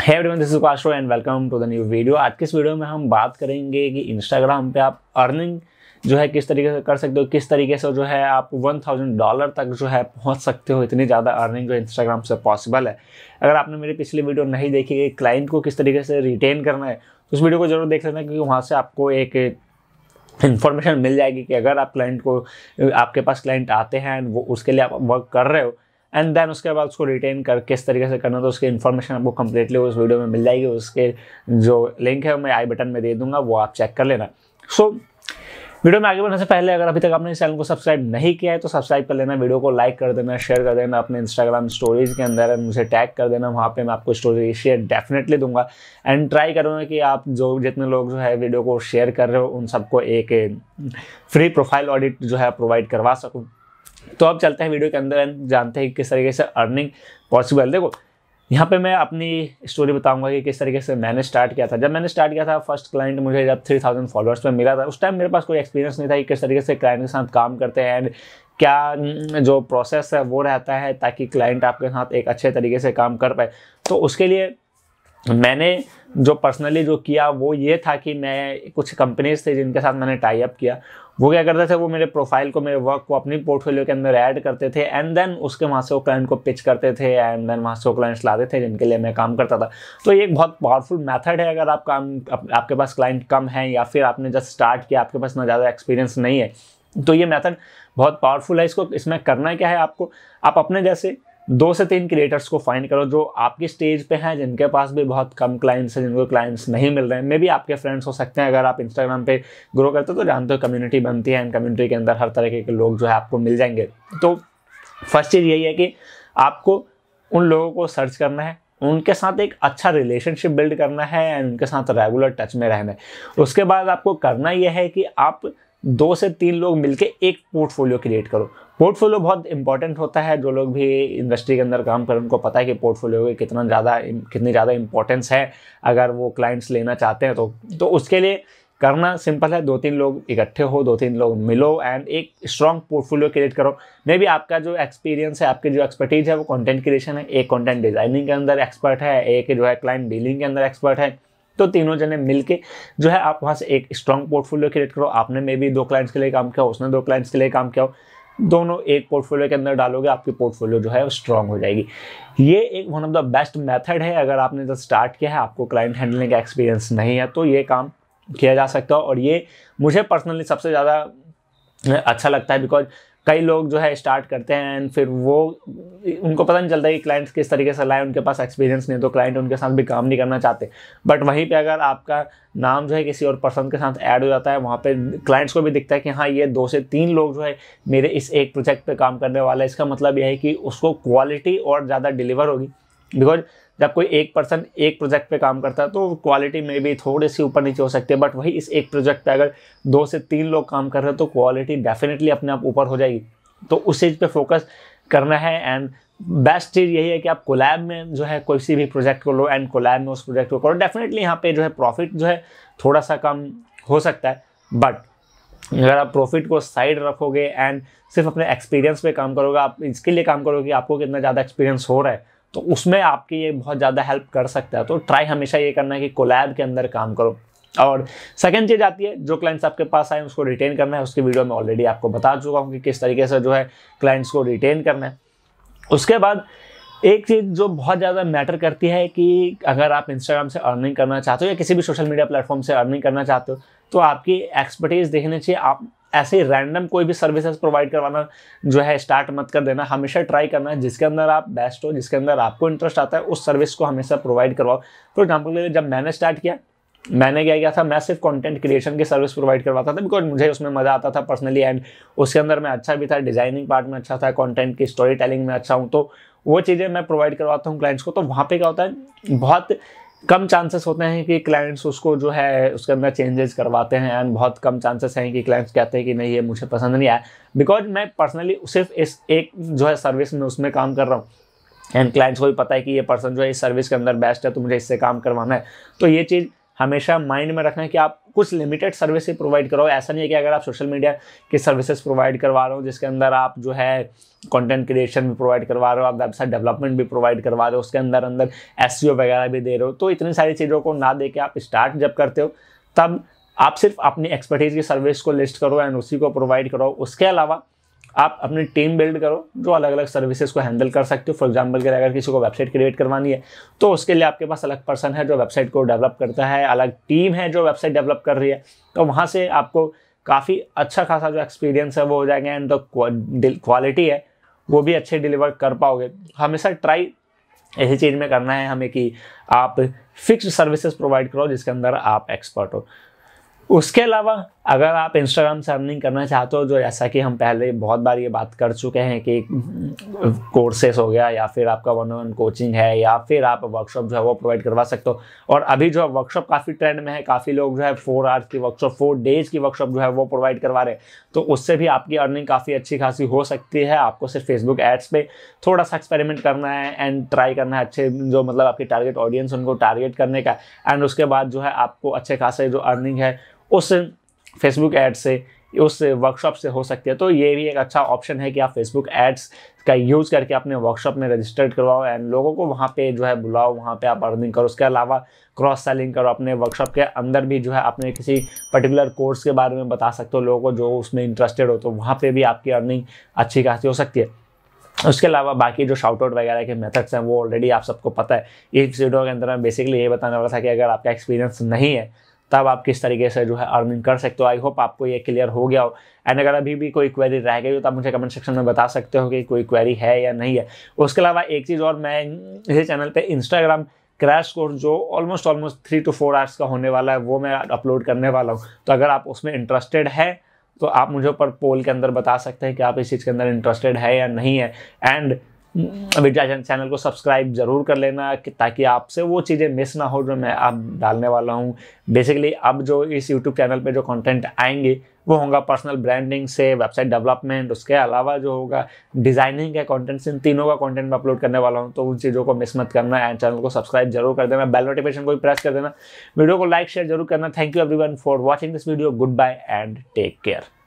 है everyone this is काशरो and welcome to the new video आज के इस वीडियो में हम बात करेंगे कि इंस्टाग्राम पे आप अर्निंग जो है किस तरीके से कर सकते हो किस तरीके से जो है आप वन थाउजेंड डॉलर तक जो है पहुंच सकते हो इतनी ज़्यादा अर्निंग जो इंस्टाग्राम से पॉसिबल है अगर आपने मेरी पिछली वीडियो नहीं देखी है क्लाइंट को किस तरीके से रिटेन करना है तो उस वीडियो को जरूर देख लेना क्योंकि वहाँ से आपको एक इन्फॉर्मेशन मिल जाएगी कि अगर आप क्लाइंट को आपके पास क्लाइंट आते हैं एंड वो उसके लिए आप वर्क कर रहे हो एंड देन उसके बाद उसको रिटेन कर किस तरीके से करना तो उसकी इन्फॉर्मेशन आपको कंप्लीटली उस वीडियो में मिल जाएगी उसके जो लिंक है मैं आई बटन में दे दूंगा वो आप चेक कर लेना सो so, वीडियो में आगे बढ़ने से पहले अगर अभी तक आपने इस चैनल को सब्सक्राइब नहीं किया है तो सब्सक्राइब कर लेना वीडियो को लाइक कर देना शेयर कर देना अपने इंस्टाग्राम स्टोरीज के अंदर मुझे टैग कर देना वहाँ पे मैं आपको स्टोरी शेयर डेफिनेटली दूंगा एंड ट्राई करूँगा कि आप जो जितने लोग जो है वीडियो को शेयर कर रहे हो उन सबको एक फ्री प्रोफाइल ऑडिट जो है प्रोवाइड करवा सकूँ तो अब चलते हैं वीडियो के अंदर एंड जानते हैं किस तरीके से अर्निंग पॉसिबल देखो यहाँ पे मैं अपनी स्टोरी बताऊंगा कि किस तरीके से मैंने स्टार्ट किया था जब मैंने स्टार्ट किया था फर्स्ट क्लाइंट मुझे जब थ्री थाउजेंड फॉलोअर्स में मिला था उस टाइम मेरे पास कोई एक्सपीरियंस नहीं था कि किस तरीके से क्लाइंट के साथ काम करते हैं एंड क्या जो प्रोसेस है वो रहता है ताकि क्लाइंट आपके साथ एक अच्छे तरीके से काम कर पाए तो उसके लिए मैंने जो पर्सनली जो किया वो ये था कि मैं कुछ कंपनीज थे जिनके साथ मैंने टाई अप किया वो क्या करते थे वो मेरे प्रोफाइल को मेरे वर्क को अपनी पोर्टफोलियो के अंदर ऐड करते थे एंड देन उसके वहाँ से वो क्लाइंट को पिच करते थे एंड देन वहाँ से वो क्लाइंट्स लाते थे जिनके लिए मैं काम करता था तो ये एक बहुत पावरफुल मेथड है अगर आप काम आप, आपके पास क्लाइंट कम है या फिर आपने जस्ट स्टार्ट किया आपके पास ना ज़्यादा एक्सपीरियंस नहीं है तो ये मेथड बहुत पावरफुल है इसको इसमें करना क्या है आपको आप अपने जैसे दो से तीन क्रिएटर्स को फाइंड करो जो आपके स्टेज पे हैं जिनके पास भी बहुत कम क्लाइंट्स हैं जिनको क्लाइंट्स नहीं मिल रहे हैं मे भी आपके फ्रेंड्स हो सकते हैं अगर आप इंस्टाग्राम पे ग्रो करते हो तो जानते हो कम्युनिटी बनती है एंड कम्युनिटी के अंदर हर तरह के लोग जो है आपको मिल जाएंगे तो फर्स्ट चीज़ यही है कि आपको उन लोगों को सर्च करना है उनके साथ एक अच्छा रिलेशनशिप बिल्ड करना है एंड उनके साथ रेगुलर टच में रहना है उसके बाद आपको करना यह है कि आप दो से तीन लोग मिलके एक पोर्टफोलियो क्रिएट करो पोर्टफोलियो बहुत इंपॉर्टेंट होता है जो लोग भी इंडस्ट्री के अंदर काम करें उनको पता है कि पोर्टफोलियो के कितना ज़्यादा कितनी ज़्यादा इंपॉर्टेंस है अगर वो क्लाइंट्स लेना चाहते हैं तो तो उसके लिए करना सिंपल है दो तीन लोग इकट्ठे हो दो तीन लोग मिलो एंड एक स्ट्रॉन्ग पोर्टफोलियो क्रिएट करो मे भी आपका जो एक्सपीरियंस है आपकी जो एक्सपर्टीज है वो कंटेंट क्रिएशन है एक कंटेंट डिजाइनिंग के अंदर एक्सपर्ट है एक जो है क्लाइंट डीलिंग के अंदर एक्सपर्ट है तो तीनों जने मिलके जो है आप वहाँ से एक स्ट्रॉन्ग पोर्टफोलियो क्रिएट करो आपने मे भी दो क्लाइंट्स के लिए काम किया उसने दो क्लाइंट्स के लिए काम किया हो दोनों एक पोर्टफोलियो के अंदर डालोगे आपकी पोर्टफोलियो जो है वो स्ट्रांग हो जाएगी ये एक one of the best method है अगर आपने जब स्टार्ट किया है आपको क्लाइंट हैंडलिंग का एक्सपीरियंस नहीं है तो ये काम किया जा सकता है और ये मुझे पर्सनली सबसे ज़्यादा अच्छा लगता है बिकॉज कई लोग जो है स्टार्ट करते हैं एंड फिर वो उनको पता नहीं चलता कि क्लाइंट्स किस तरीके से लाए उनके पास एक्सपीरियंस नहीं तो क्लाइंट उनके साथ भी काम नहीं करना चाहते बट वहीं पे अगर आपका नाम जो है किसी और पर्सन के साथ ऐड हो जाता है वहाँ पे क्लाइंट्स को भी दिखता है कि हाँ ये दो से तीन लोग जो है मेरे इस एक प्रोजेक्ट पर काम करने वाला है इसका मतलब यह है कि उसको क्वालिटी और ज़्यादा डिलीवर होगी बिकॉज जब कोई एक पर्सन एक प्रोजेक्ट पे काम करता है तो क्वालिटी में भी थोड़ी सी ऊपर नीचे हो सकती है बट वही इस एक प्रोजेक्ट पे अगर दो से तीन लोग काम कर रहे हैं तो क्वालिटी डेफिनेटली अपने आप ऊपर हो जाएगी तो उस चीज़ पर फोकस करना है एंड बेस्ट चीज़ यही है कि आप कोलैब में जो है किसी भी प्रोजेक्ट को लो एंड कोलैब में उस प्रोजेक्ट को करो डेफिनेटली यहाँ पे जो है प्रॉफिट जो है थोड़ा सा कम हो सकता है बट अगर आप प्रॉफिट को साइड रखोगे एंड सिर्फ अपने एक्सपीरियंस पे काम करोगे आप इसके लिए काम करोगे कि आपको कितना ज़्यादा एक्सपीरियंस हो रहा है तो उसमें आपकी ये बहुत ज़्यादा हेल्प कर सकता है तो ट्राई हमेशा ये करना है कि कोलैब के अंदर काम करो और सेकंड चीज़ आती है जो क्लाइंट्स आपके पास आए उसको रिटेन करना है उसकी वीडियो में ऑलरेडी आपको बता चुका हूँ कि किस तरीके से जो है क्लाइंट्स को रिटेन करना है उसके बाद एक चीज़ जो बहुत ज़्यादा मैटर करती है कि अगर आप इंस्टाग्राम से अर्निंग करना चाहते हो या किसी भी सोशल मीडिया प्लेटफॉर्म से अर्निंग करना चाहते हो तो आपकी एक्सपर्टीज़ देखनी चाहिए आप ऐसे रैंडम कोई भी सर्विसेज प्रोवाइड करवाना जो है स्टार्ट मत कर देना हमेशा ट्राई करना जिसके अंदर आप बेस्ट हो जिसके अंदर आपको इंटरेस्ट आता है उस सर्विस को हमेशा प्रोवाइड करवाओ फॉर एग्जाम्पल जब मैंने स्टार्ट किया मैंने क्या किया था मैं सिर्फ कंटेंट क्रिएशन की सर्विस प्रोवाइड करवाता था बिकॉज मुझे उसमें मज़ा आता था पर्सनली एंड उसके अंदर मैं अच्छा भी था डिज़ाइनिंग पार्ट में अच्छा था कंटेंट की स्टोरी टेलिंग में अच्छा हूँ तो वो चीज़ें मैं प्रोवाइड करवाता हूँ क्लाइंट्स को तो वहाँ पे क्या होता है बहुत कम चांसेस होते हैं कि क्लाइंट्स उसको जो है उसके अंदर चेंजेस करवाते हैं एंड बहुत कम चांसेस हैं कि क्लाइंट्स कहते हैं कि नहीं ये मुझे पसंद नहीं आया बिकॉज मैं पर्सनली सिर्फ इस एक जो है सर्विस में उसमें काम कर रहा हूँ एंड क्लाइंट्स को भी पता है कि ये पर्सन जो है इस सर्विस के अंदर बेस्ट है तो मुझे इससे काम करवाना है तो ये चीज़ हमेशा माइंड में रखना कि आप कुछ लिमिटेड सर्विस ही प्रोवाइड करो ऐसा नहीं है कि अगर आप सोशल मीडिया की सर्विसेज प्रोवाइड करवा रहे हो जिसके अंदर आप जो है कंटेंट क्रिएशन भी प्रोवाइड करवा रहे हो आप वेबसाइट डेवलपमेंट भी प्रोवाइड करवा रहे हो उसके अंदर अंदर एस e वगैरह भी दे रहे हो तो इतनी सारी चीज़ों को ना दे के आप स्टार्ट जब करते हो तब आप सिर्फ अपनी एक्सपर्टीज़ की सर्विस को लिस्ट करो एंड उसी को प्रोवाइड करो उसके अलावा आप अपनी टीम बिल्ड करो जो अलग अलग सर्विसेज को हैंडल कर सकते हो फॉर एग्जाम्पल के अगर किसी को वेबसाइट क्रिएट करवानी है तो उसके लिए आपके पास अलग पर्सन है जो वेबसाइट को डेवलप करता है अलग टीम है जो वेबसाइट डेवलप कर रही है तो वहाँ से आपको काफ़ी अच्छा खासा जो एक्सपीरियंस है वो हो जाएगा एंड द क्वालिटी है वो भी अच्छे डिलीवर कर पाओगे हमेशा ट्राई ऐसी चीज़ में करना है हमें कि आप फिक्स सर्विसेज प्रोवाइड करो जिसके अंदर आप एक्सपर्ट हो उसके अलावा अगर आप इंस्टाग्राम से अर्निंग करना चाहते हो जो जैसा कि हम पहले बहुत बार ये बात कर चुके हैं कि कोर्सेस हो गया या फिर आपका वन वन कोचिंग है या फिर आप वर्कशॉप जो है वो प्रोवाइड करवा सकते हो और अभी जो है वर्कशॉप काफ़ी ट्रेंड में है काफ़ी लोग जो है फोर आवर्स की वर्कशॉप फोर डेज की वर्कशॉप जो है वो प्रोवाइड करवा रहे हैं तो उससे भी आपकी अर्निंग काफ़ी अच्छी खासी हो सकती है आपको सिर्फ फेसबुक एड्स पर थोड़ा सा एक्सपेरिमेंट करना है एंड ट्राई करना है अच्छे जो मतलब आपकी टारगेट ऑडियंस उनको टारगेट करने का एंड उसके बाद जो है आपको अच्छे खासे जो अर्निंग है उस फेसबुक एड से उस वर्कशॉप से हो सकती है तो ये भी एक अच्छा ऑप्शन है कि आप फेसबुक एड्स का यूज़ करके अपने वर्कशॉप में रजिस्टर्ड करवाओ एंड लोगों को वहाँ पे जो है बुलाओ वहाँ पे आप अर्निंग करो उसके अलावा क्रॉस सेलिंग करो अपने वर्कशॉप के अंदर भी जो है अपने किसी पर्टिकुलर कोर्स के बारे में बता सकते हो लोगों को जो उसमें इंटरेस्टेड हो तो वहाँ पर भी आपकी अर्निंग अच्छी खासी हो सकती है उसके अलावा बाकी जो शाउटआउट वगैरह के मेथड्स हैं वो ऑलरेडी आप सबको पता है इस वीडियो के अंदर मैं बेसिकली ये बताने वाला था कि अगर आपका एक्सपीरियंस नहीं है तब आप किस तरीके से जो है अर्निंग कर सकते हो आई होप आपको ये क्लियर हो गया हो एंड अगर अभी भी कोई क्वेरी रह गई हो तो आप मुझे कमेंट सेक्शन में बता सकते हो कि कोई क्वेरी है या नहीं है उसके अलावा एक चीज़ और मैं इसी चैनल पर इंस्टाग्राम क्रैश कोर्स जो almost almost three two four hours का होने वाला है वो मैं अपलोड करने वाला हूँ तो अगर आप उसमें इंटरेस्टेड है तो आप मुझे ऊपर पोल के अंदर बता सकते हैं कि आप इस चीज़ के अंदर इंटरेस्टेड है या नहीं है एंड हम्म। विद्याचंद चैनल को सब्सक्राइब ज़रूर कर लेना कि ताकि आपसे वो चीज़ें मिस ना हो जो मैं अब डालने वाला हूँ बेसिकली अब जो इस यूट्यूब चैनल पे जो कंटेंट आएंगे वो होगा पर्सनल ब्रांडिंग से वेबसाइट डेवलपमेंट उसके अलावा जो होगा डिज़ाइनिंग का कंटेंट इन तीनों का कंटेंट मैं अपलोड करने वाला हूँ तो उन चीज़ों को मिस मत करना एंड चैनल को सब्सक्राइब जरूर कर देना बेल नोटिफिकेशन को भी प्रेस कर देना वीडियो को लाइक शेयर जरूर करना thank you everyone for watching this video goodbye and take care